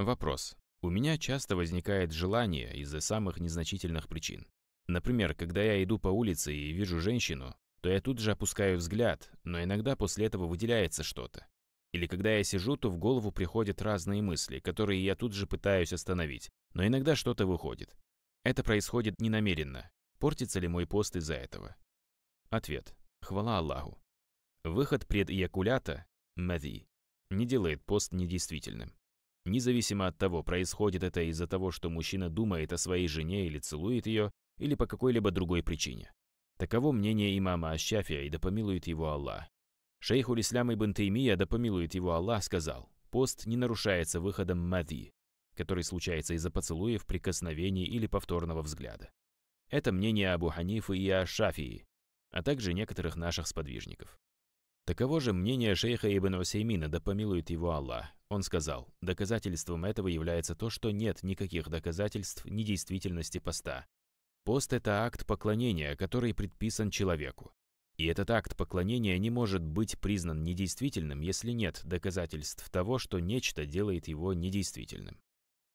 Вопрос. У меня часто возникает желание из-за самых незначительных причин. Например, когда я иду по улице и вижу женщину, то я тут же опускаю взгляд, но иногда после этого выделяется что-то. Или когда я сижу, то в голову приходят разные мысли, которые я тут же пытаюсь остановить, но иногда что-то выходит. Это происходит ненамеренно. Портится ли мой пост из-за этого? Ответ. Хвала Аллаху. Выход предиякулята – мади – не делает пост недействительным. Независимо от того, происходит это из-за того, что мужчина думает о своей жене или целует ее, или по какой-либо другой причине. Таково мнение имама Ащафия, и да помилует его Аллах. Шейх Улислям ибн Таймия, да помилует его Аллах, сказал, пост не нарушается выходом мади, который случается из-за поцелуев, прикосновений или повторного взгляда. Это мнение Абу Ханифы и Ашафии, а также некоторых наших сподвижников. Таково же мнение шейха Ибн Усеймина, да помилует его Аллах. Он сказал, доказательством этого является то, что нет никаких доказательств недействительности поста. Пост – это акт поклонения, который предписан человеку. И этот акт поклонения не может быть признан недействительным, если нет доказательств того, что нечто делает его недействительным.